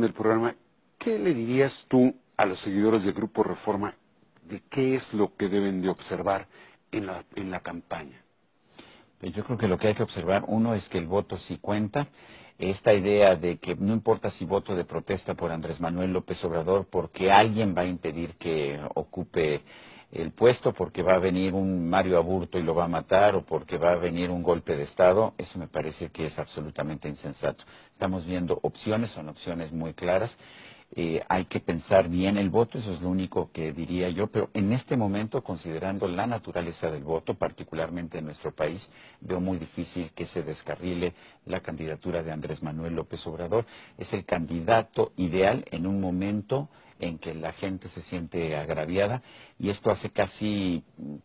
del programa, ¿qué le dirías tú a los seguidores del Grupo Reforma de qué es lo que deben de observar en la, en la campaña? Pues yo creo que lo que hay que observar, uno, es que el voto sí cuenta. Esta idea de que no importa si voto de protesta por Andrés Manuel López Obrador, porque alguien va a impedir que ocupe el puesto porque va a venir un Mario Aburto y lo va a matar o porque va a venir un golpe de Estado, eso me parece que es absolutamente insensato. Estamos viendo opciones, son opciones muy claras eh, hay que pensar bien el voto, eso es lo único que diría yo, pero en este momento, considerando la naturaleza del voto, particularmente en nuestro país, veo muy difícil que se descarrile la candidatura de Andrés Manuel López Obrador. Es el candidato ideal en un momento en que la gente se siente agraviada y esto hace casi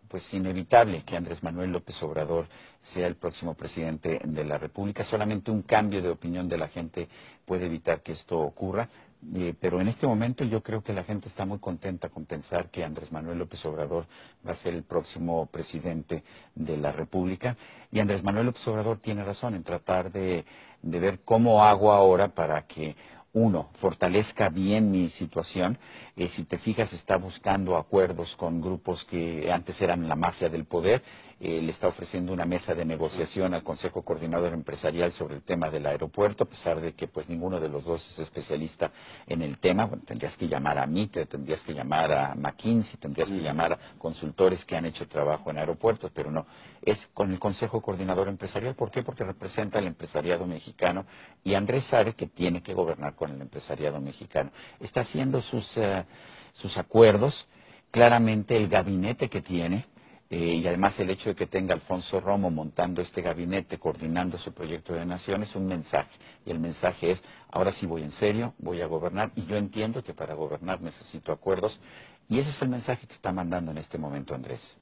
pues inevitable que Andrés Manuel López Obrador sea el próximo presidente de la República. Solamente un cambio de opinión de la gente puede evitar que esto ocurra. Eh, pero en este momento yo creo que la gente está muy contenta con pensar que Andrés Manuel López Obrador va a ser el próximo presidente de la República. Y Andrés Manuel López Obrador tiene razón en tratar de, de ver cómo hago ahora para que uno, fortalezca bien mi situación. Eh, si te fijas, está buscando acuerdos con grupos que antes eran la mafia del poder. Eh, le está ofreciendo una mesa de negociación al Consejo Coordinador Empresarial sobre el tema del aeropuerto, a pesar de que pues ninguno de los dos es especialista en el tema. tendrías que llamar a Mitre, tendrías que llamar a McKinsey, tendrías que mm. llamar a consultores que han hecho trabajo en aeropuertos, pero no. Es con el Consejo Coordinador Empresarial. ¿Por qué? Porque representa al empresariado mexicano y Andrés sabe que tiene que gobernar con el empresariado mexicano. Está haciendo sus, eh, sus acuerdos, claramente el gabinete que tiene, eh, y además el hecho de que tenga Alfonso Romo montando este gabinete, coordinando su proyecto de nación, es un mensaje. Y el mensaje es, ahora sí voy en serio, voy a gobernar, y yo entiendo que para gobernar necesito acuerdos, y ese es el mensaje que está mandando en este momento Andrés.